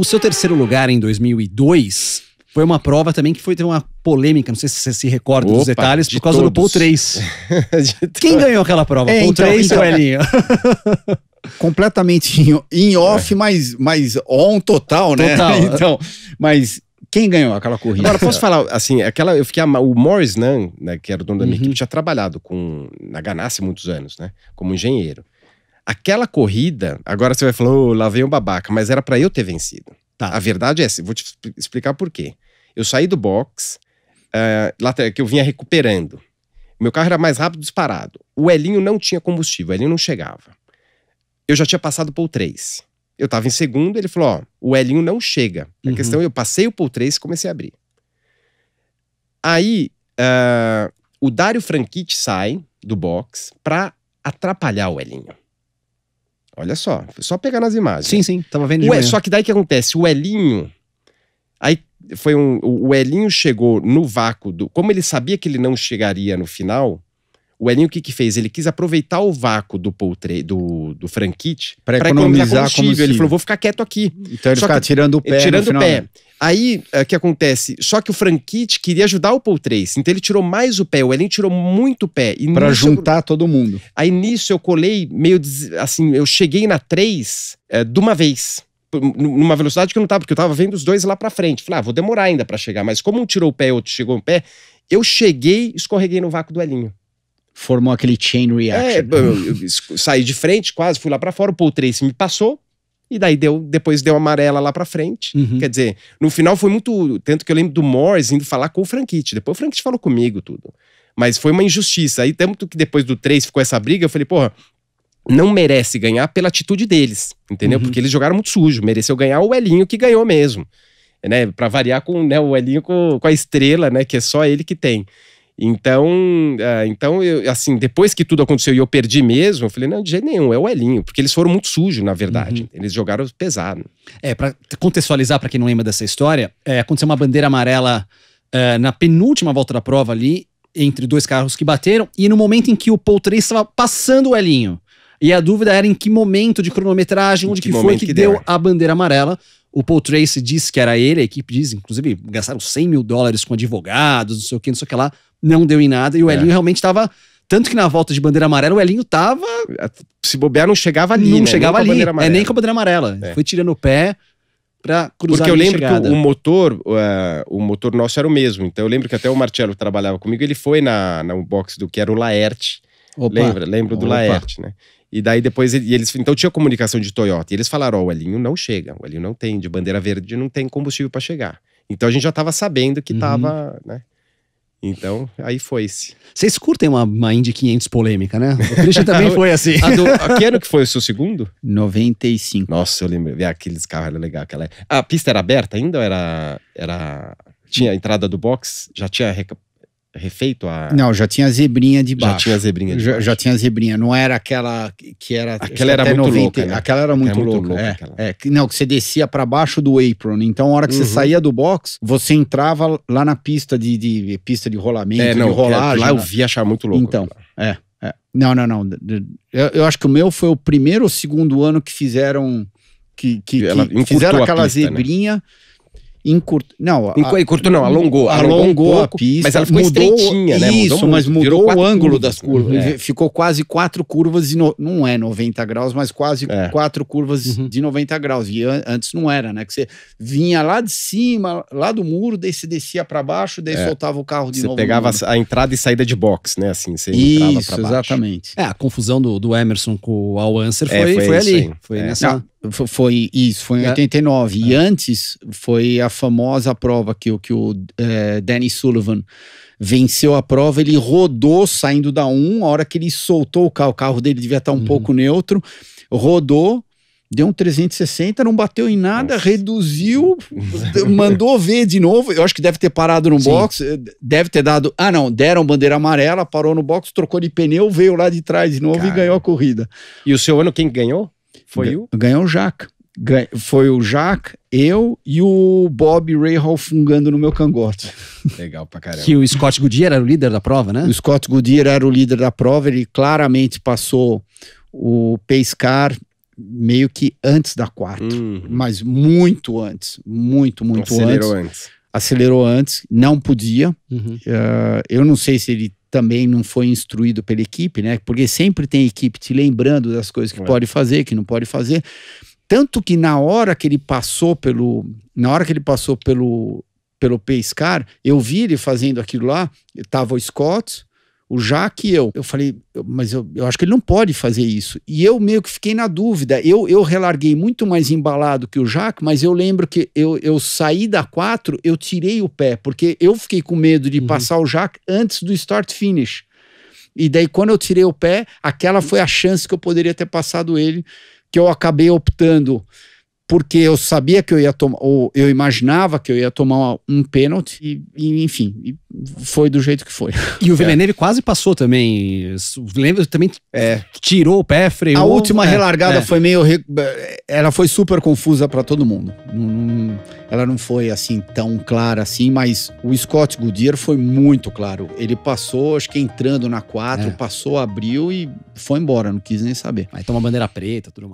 O seu terceiro lugar em 2002 foi uma prova também que foi ter uma polêmica, não sei se você se recorda Opa, dos detalhes, de por causa todos. do Paul 3. Quem ganhou aquela prova? É, Paul então, 3 então, ou Elinho? completamente em off, é. mas, mas on total, né? Total. É. então, mas quem ganhou aquela corrida? Agora, posso falar, assim, aquela, eu fiquei, o Morris Nunn, né, que era o dono da minha uhum. equipe, tinha trabalhado com, na Ganassi muitos anos, né, como engenheiro. Aquela corrida, agora você vai falar, oh, lá vem um babaca, mas era para eu ter vencido. Tá. A verdade é essa, vou te explicar por quê. Eu saí do box, uh, que eu vinha recuperando. Meu carro era mais rápido disparado. O Elinho não tinha combustível, o Elinho não chegava. Eu já tinha passado por três. Eu tava em segundo, ele falou: ó, o Elinho não chega. A é uhum. questão é: eu passei o por três e comecei a abrir. Aí uh, o Dário Franchitti sai do box pra atrapalhar o Elinho. Olha só, só pegar nas imagens. Sim, sim, tava vendo Ué, Só que daí que acontece, o Elinho, aí foi um, o Elinho chegou no vácuo, do, como ele sabia que ele não chegaria no final, o Elinho o que, que fez? Ele quis aproveitar o vácuo do poltre, do, do franquite para economizar, economizar combustível. combustível. Ele falou: vou ficar quieto aqui. Então ele ficava tirando o pé. Tirando o pé. Né? Aí eh, o é, que acontece? Só que o Franquite queria ajudar o Paul 3, então ele tirou mais o pé, o Elinho tirou muito o pé. Para juntar eu, todo mundo. Aí nisso eu colei meio assim, eu cheguei na 3 é, eh, de uma vez numa velocidade que eu não tava, porque eu tava vendo os dois lá para frente. Falei, ah, vou demorar ainda para chegar, mas como um tirou o pé e outro chegou o pé, eu cheguei, escorreguei no vácuo do Elinho formou aquele chain reaction. É, eu, eu, saí de frente quase, fui lá para fora, o Paul Tracy me passou. E daí deu, depois deu amarela lá pra frente. Uhum. Quer dizer, no final foi muito. Tanto que eu lembro do Morris indo falar com o Franquite. Depois o Franquite falou comigo tudo. Mas foi uma injustiça. Aí, tanto que depois do 3 ficou essa briga, eu falei, porra, não merece ganhar pela atitude deles, entendeu? Uhum. Porque eles jogaram muito sujo. Mereceu ganhar o Elinho que ganhou mesmo. Né? Pra variar com né, o Elinho com, com a estrela, né? Que é só ele que tem. Então, é, então eu, assim, depois que tudo aconteceu e eu perdi mesmo, eu falei, não, de jeito nenhum, é o Elinho, porque eles foram muito sujos, na verdade. Uhum. Eles jogaram pesado. É, para contextualizar para quem não lembra dessa história, é, aconteceu uma bandeira amarela é, na penúltima volta da prova ali, entre dois carros que bateram, e no momento em que o Paul 3 estava passando o Elinho. E a dúvida era em que momento de cronometragem, onde que, que foi que, que deu, a bandeira amarela. O Paul Tracy disse que era ele, a equipe diz, inclusive, gastaram 100 mil dólares com advogados, não sei o que, não sei o que lá, não deu em nada. E o é. Elinho é. realmente estava. Tanto que na volta de bandeira amarela, o Elinho tava. Se bobear, não chegava ali. Não né? chegava ali. É nem com a bandeira amarela. É. Foi tirando o pé para cruzar Porque eu lembro chegada. que o motor, é, o motor nosso era o mesmo. Então eu lembro que até o Marcelo trabalhava comigo, ele foi na, na box do que era o Laerte. Opa. Lembra? Lembro do Opa. Laerte, né? E daí depois eles. Então tinha comunicação de Toyota. E eles falaram: oh, o Elinho não chega, o Elinho não tem, de bandeira verde não tem combustível para chegar. Então a gente já estava sabendo que estava, uhum. né? Então, aí foi-se. Vocês curtem uma, uma Indy 500 polêmica, né? O Christian também foi assim. a do, a que ano que foi o seu segundo? 95. Nossa, eu lembro. Aqueles carros eram legais. Aquela... A pista era aberta ainda? Era, era... Tinha entrada do box? Já tinha refeito a. Não, já tinha zebrinha de baixo. Já tinha zebrinha de baixo. Já, já tinha zebrinha. Não era aquela que era. Aquela era muito 90, louca. Né? Aquela era muito, aquela louca. louca é, aquela. é, não, que você descia para baixo do apron. Então, a hora que uhum. você saía do box, você entrava lá na pista de, de pista de rolamento, é, não, de rolagem. Lá eu né? vi achar muito louco. Então, é, é. Não, não, não. Eu, eu acho que o meu foi o primeiro ou segundo ano que fizeram. Que, que, que fizeram aquela pista, né? zebrinha. Né? Encurt... Não, a... encurtou não, alongou. Alongou, alongou um pouco, a pista. Mas ela ficou mudou, estreitinha, né? Isso, mudou mas mudou o ângulo curvas, das né? curvas. É. Ficou quase quatro curvas, de não é 90 graus, mas quase é. quatro curvas uhum. de 90 graus. E an antes não era, né? Que você vinha lá de cima, lá do muro, daí você descia para baixo, daí é. soltava o carro de você novo. Você pegava a entrada e saída de box, né? Assim, você isso, entrava pra baixo. exatamente. É, a confusão do, do Emerson com o Al Anser é, foi, foi, foi ali. Aí. Foi é. nessa... Não, foi isso, foi em 89. É. E antes foi a famosa prova que, que o é, Danny Sullivan venceu a prova. Ele rodou saindo da 1, a hora que ele soltou o carro, o carro dele devia estar um uhum. pouco neutro, rodou. Deu um 360, não bateu em nada, Nossa. reduziu, mandou ver de novo. Eu acho que deve ter parado no Sim. box, eh, deve ter dado. Ah, não, deram bandeira amarela, parou no box, trocou de pneu, veio lá de trás de novo Cara. e ganhou a corrida. E o seu ano quem ganhou? Foi o? Ganhou o Jack foi o Jack, eu e o Bob Ray fungando no meu cangote. Legal pra caramba. Que o Scott Goodyear era o líder da prova, né? O Scott Goodyear era o líder da prova, ele claramente passou o Pescar meio que antes da quarta, hum. mas muito antes, muito, muito Acelerou antes. antes. Acelerou antes, não podia. Uhum. Uh, eu não sei se ele também não foi instruído pela equipe, né? Porque sempre tem equipe te lembrando das coisas que é. pode fazer, que não pode fazer. Tanto que na hora que ele passou pelo. Na hora que ele passou pelo, pelo Pescar, eu vi ele fazendo aquilo lá. Tava o Scott, o Jaque e eu. Eu falei, mas eu, eu acho que ele não pode fazer isso. E eu meio que fiquei na dúvida. Eu, eu relarguei muito mais embalado que o Jaque, mas eu lembro que eu, eu saí da 4, eu tirei o pé, porque eu fiquei com medo de uhum. passar o Jaque antes do start finish. E daí, quando eu tirei o pé, aquela foi a chance que eu poderia ter passado ele, que eu acabei optando porque eu sabia que eu ia tomar, ou eu imaginava que eu ia tomar um pênalti, e, e, enfim, e foi do jeito que foi. E o é. Villeneuve é. quase passou também. O Villeneuve também é. tirou o pé, freou. A última é, relargada é. foi meio. Ela foi super confusa para todo mundo. Ela não foi assim tão clara assim, mas o Scott Goodyear foi muito claro. Ele passou, acho que entrando na 4, é. passou, abriu e foi embora, não quis nem saber. Aí toma bandeira preta tudo mais.